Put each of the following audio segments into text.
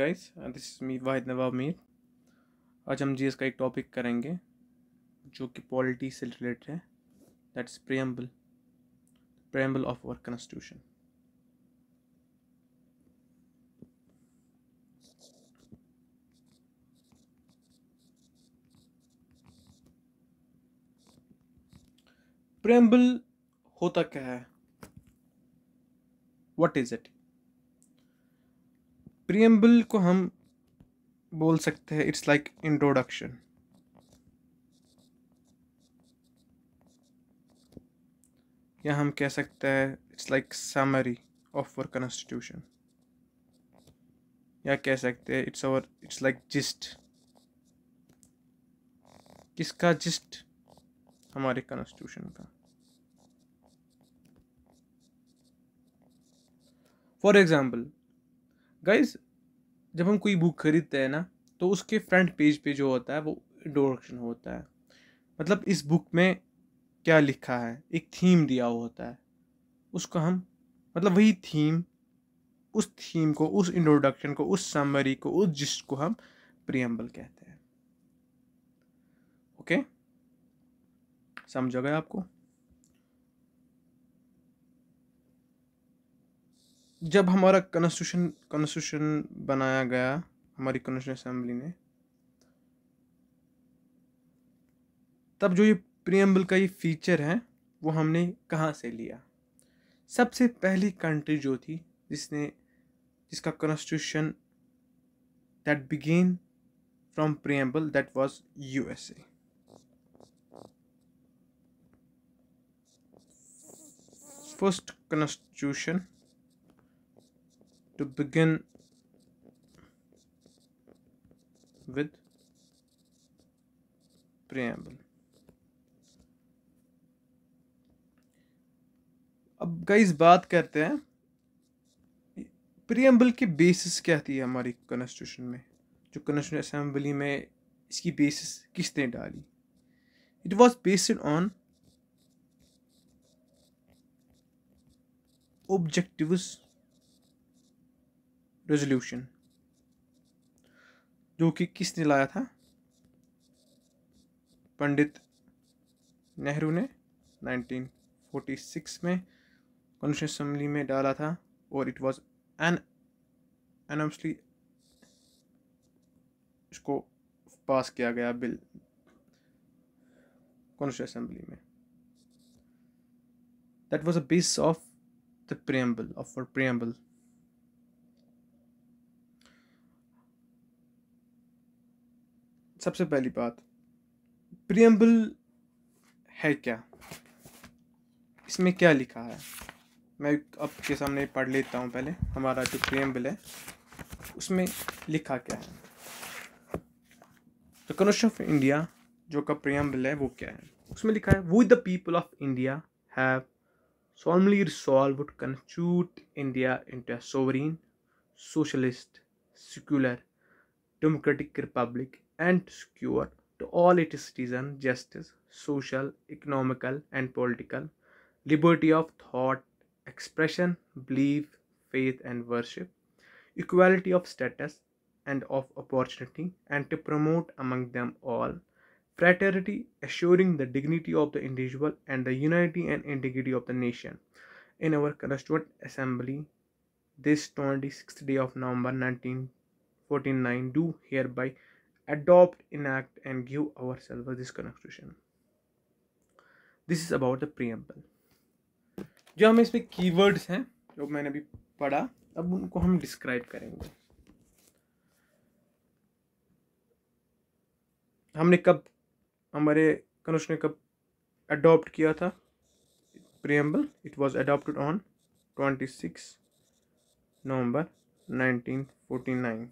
Guys this is me Wahid Nawab Mir आज हम GS का एक टॉपिक करेंगे जो कि पॉलिटी से रिलेटेड है that is preamble preamble of our constitution preamble होता क्या है वट इज़ इट प्रियम्बल को हम बोल सकते हैं इट्स लाइक इंट्रोडक्शन या हम कह सकते हैं it's like summary of our constitution या कह सकते हैं it's our it's like gist किसका जिस्ट हमारे कॉन्स्टिट्यूशन का फॉर एग्जाम्पल गाइज जब हम कोई बुक खरीदते हैं ना तो उसके फ्रंट पेज पे जो होता है वो इंट्रोडक्शन होता है मतलब इस बुक में क्या लिखा है एक थीम दिया हुआ होता है उसको हम मतलब वही थीम उस थीम को उस इंट्रोडक्शन को उस समरी को उस जिस्ट को हम प्रियम्बल कहते हैं ओके समझ गए आपको जब हमारा कॉन्स्टिट्यूशन कॉन्स्टिट्यूशन बनाया गया हमारी कॉन्स्टिट्यूशन असम्बली ने तब जो ये प्रियम्बल का ये फीचर है वो हमने कहाँ से लिया सबसे पहली कंट्री जो थी जिसने जिसका constitution that began from preamble that was USA first constitution to begin with preamble अब गाइस बात करते हैं प्रियम्बल की बेसिस क्या थी हमारी कॉन्स्टिट्यूशन में जो कॉन्स्टिट्यूशन असेंबली में इसकी बेसिस किसने डाली it was based on objectives resolution जो कि किसने लाया था पंडित नेहरू ने 1946 में कॉन्स्टिट्यूशन असम्बली में डाला था और इट वाज एन एनम्सली इसको पास किया गया बिल कॉन्स्टिट्यूशन असम्बली में that was a base of the preamble of preamble सबसे पहली बात प्रियम्बल है क्या इसमें क्या लिखा है मैं आपके सामने पढ़ लेता हूँ पहले हमारा जो प्रियम्बल है उसमें लिखा क्या है द ऑफ इंडिया जो का प्रियम्बल है वो क्या है उसमें लिखा है वो the people of India have solemnly resolve constitute India in into socialist sovereign, democratic republic and secure to all its citizens justice, social, economical, and political, liberty of thought, expression, belief, faith, and worship, equality of status and of opportunity, and to promote among them all fraternity, assuring the dignity of the individual and the unity and integrity of the nation. In our Constituent Assembly, this 26th day of November 1949, do hereby adopt, enact, and give ourselves this constitution. This is about the preamble. जो हमें इसमें keywords हैं जो मैंने अभी पढ़ा अब उनको हम describe करेंगे हमने कब हमारे कनुष्ण ने कब अडॉप्ट किया था preamble it was adopted on 26 November 1949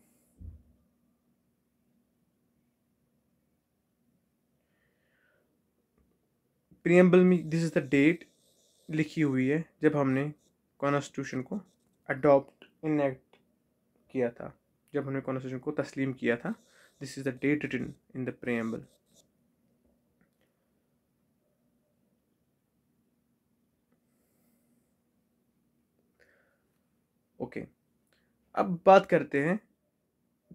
preamble में दिस इज़ द डेट लिखी हुई है जब हमने कॉन्स्टिट्यूशन को अडॉप्ट इनएक्ट किया था जब हमने कॉन्स्टिट्यूशन को तस्लीम किया था this is the date written in the preamble okay अब बात करते हैं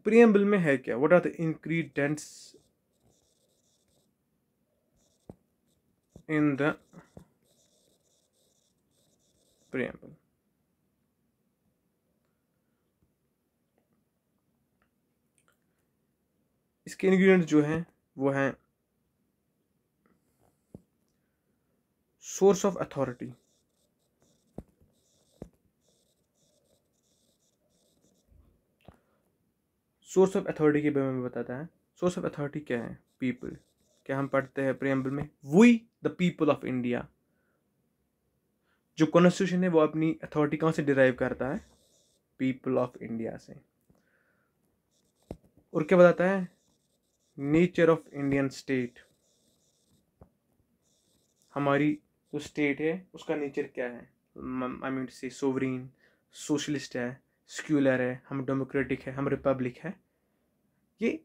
प्रियम्बल में है क्या what are the ingredients in the preamble. इसके इंग्रेडिएंट जो हैं वो हैं source of authority source of authority के बारे में बताता है सोर्स ऑफ अथॉरिटी क्या है पीपल क्या हम पढ़ते हैं प्रियम्बल में we the people of India जो कॉन्स्टिट्यूशन है वो अपनी अथॉरिटी कहाँ से डिराइव करता है पीपल ऑफ इंडिया से और क्या बताता है नेचर ऑफ इंडियन स्टेट हमारी जो तो स्टेट है उसका नेचर क्या है आई मीन से सोवरीन सोशलिस्ट है सिक्यूलर है हम डेमोक्रेटिक है हम रिपब्लिक है ये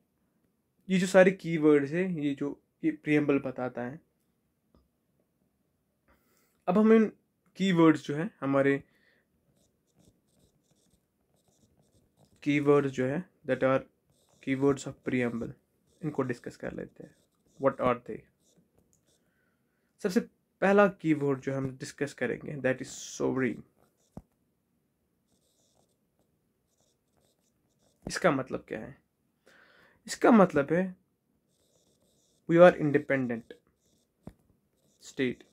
ये जो सारे कीवर्ड्स है ये जो ये प्रियम्बल बताता है अब हम इन कीवर्ड्स जो है हमारे कीवर्ड्स जो है that are keywords of preamble इनको डिस्कस कर लेते हैं व्हाट आर दे सबसे पहला कीवर्ड जो हम डिस्कस करेंगे दैट इज सोवरीन इसका मतलब क्या है इसका मतलब है वी आर इंडिपेंडेंट स्टेट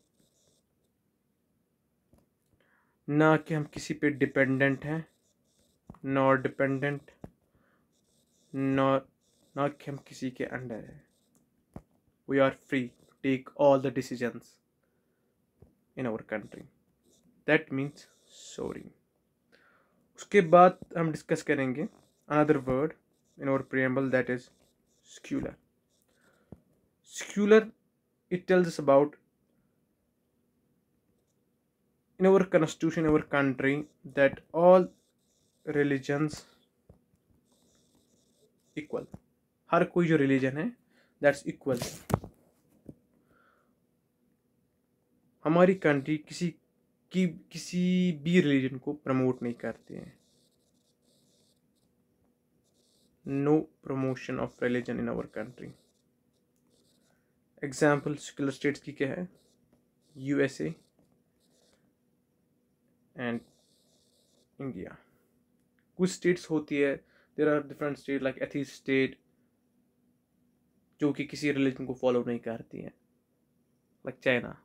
ना कि हम किसी पे डिपेंडेंट हैं नॉट डिपेंडेंट नॉ ना कि हम किसी के अंडर हैं we are free to take all the decisions in our country that means sorry उसके बाद हम डिस्कस करेंगे another word in our preamble that is secular secular it tells about in our constitution our country that all religions equal हर कोई जो religion है that's equal हमारी country किसी की किसी भी रिलीजन को प्रमोट नहीं करती है no promotion of religion in our country example secular states की क्या है यूएसए एंड इंडिया कुछ स्टेट्स होती है there are different state like एथी स्टेट जो कि किसी रिलीजन को फॉलो नहीं करती हैं लाइक चाइना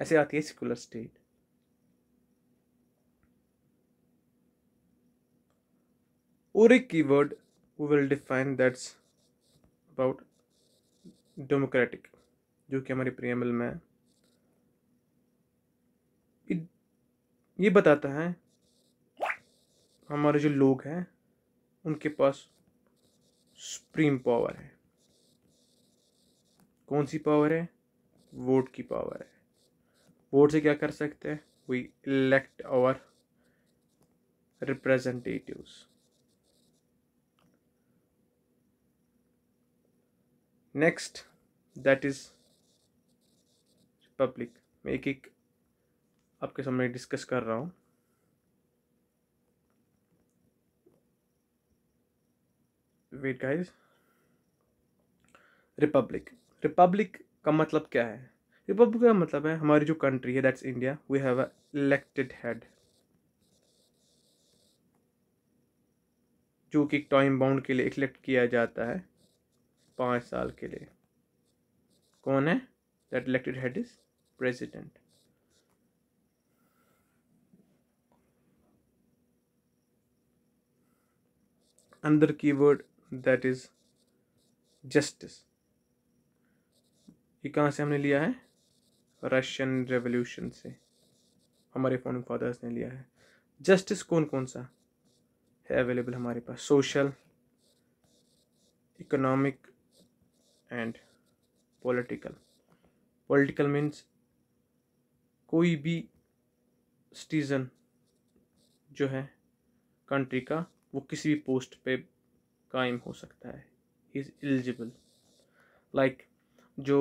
ऐसे आती है सेकुलर स्टेट और एक word we will define that's about democratic जो कि हमारे प्रियमल में ये बताता है हमारे जो लोग हैं उनके पास सुप्रीम पावर है कौन सी पावर है वोट की पावर है वोट से क्या कर सकते हैं we elect our representatives next that is public एक एक आपके सामने डिस्कस कर रहा हूँ वेट गाइस रिपब्लिक रिपब्लिक का मतलब क्या है रिपब्लिक का मतलब है हमारी जो कंट्री है that's India we have elected head जो कि टाइम बाउंड के लिए इलेक्ट किया जाता है पाँच साल के लिए कौन है that elected head is president another keyword that is justice ये कहाँ से हमने लिया है रशियन रेवोल्यूशन से हमारे फोन फादर्स ने लिया है जस्टिस कौन कौन सा है अवेलेबल हमारे पास social economic and political political means कोई भी सिटीज़न जो है कंट्री का वो किसी भी पोस्ट पे कायम हो सकता है ही इज़ एलिजिबल लाइक जो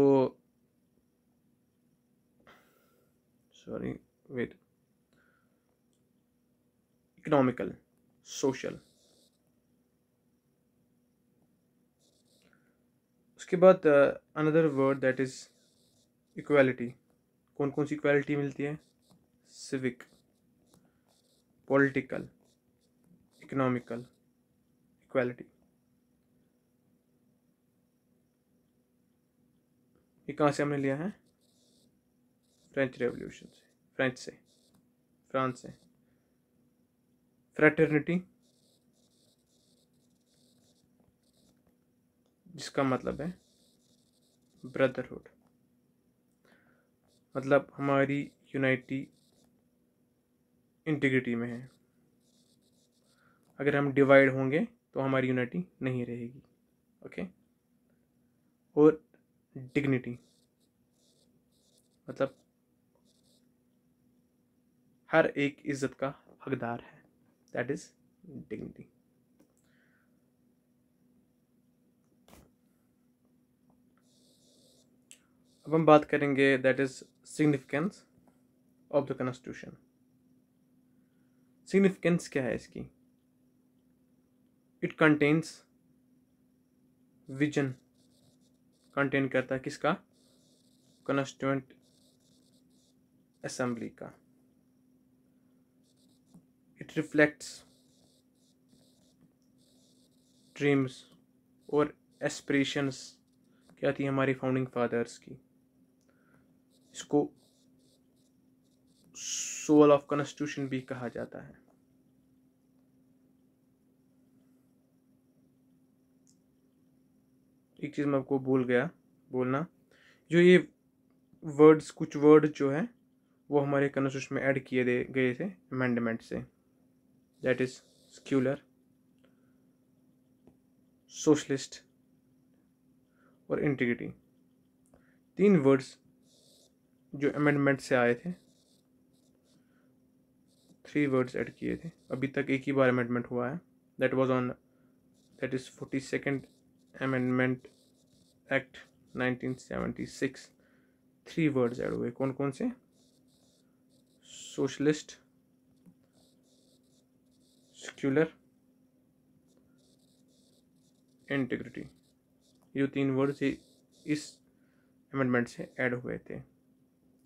सॉरी वेट इकोनॉमिकल सोशल उसके बाद another word that is equality कौन कौन सी इक्वालिटी मिलती है सिविक पॉलिटिकल economical equality ये कहाँ से हमने लिया है फ्रेंच रेवोल्यूशन से फ्रेंच से फ्रांस से फ्रेटर्निटी जिसका मतलब है ब्रदरहुड मतलब हमारी यूनाइटी इंटीग्रिटी में है अगर हम डिवाइड होंगे तो हमारी यूनिटी नहीं रहेगी ओके और डिग्निटी मतलब हर एक इज्जत का हकदार है दैट इज डिग्निटी अब हम बात करेंगे that is significance of the constitution significance क्या है इसकी इट कंटेन्स विजन कंटेन करता है किसका कॉन्स्टिट्यूंट असेंबली का इट रिफ्लेक्ट्स ड्रीम्स और एस्परेशंस क्या थी हमारे फाउंडिंग फादर्स की इसको सोल ऑफ कॉन्स्टिट्यूशन भी कहा जाता है एक चीज़ मैं आपको भूल गया बोलना जो ये वर्ड्स कुछ वर्ड जो है वो हमारे कन्स्टिट्यूशन में ऐड किए गए थे अमेंडमेंट से दैट इज़ स्क्यूलर सोशलिस्ट और इंटीग्रिटी तीन वर्ड्स जो अमेंडमेंट से आए थे थ्री वर्ड्स ऐड किए थे अभी तक एक ही बार अमेंडमेंट हुआ है that was on that is forty second amendment act 1976 three words add हुए कौन कौन से सोशलिस्ट सेक्युलर इंटीग्रिटी ये तीन वर्ड्स इस अमेंडमेंट से ऐड हुए थे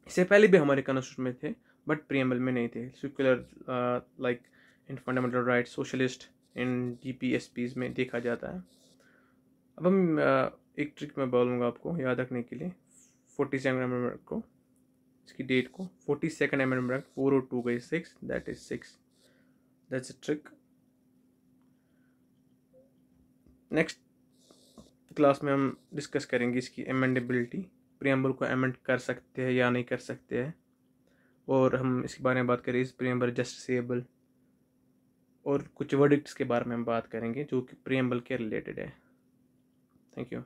इससे पहले भी हमारे कॉन्स्टिट्यूशन में थे बट प्रियम्बल में नहीं थे secular like in fundamental right socialist in D P S में देखा जाता है अब हम uh, एक ट्रिक मैं बोलूँगा आपको याद रखने के लिए फोर्टी सेवन नवंबर को इसकी डेट को forty second November four O two गई six that is six that's a trick next class में हम डिस्कस करेंगे इसकी एमेंडेबिलिटी प्रियम्बल को एमेंड कर सकते हैं या नहीं कर सकते हैं और हम इसके बारे में बात करें इस प्रियम्बल जस्टिसबल और कुछ वर्डिक्ट्स के बारे में हम बात करेंगे जो कि प्रियम्बल के रिलेटेड है थैंक यू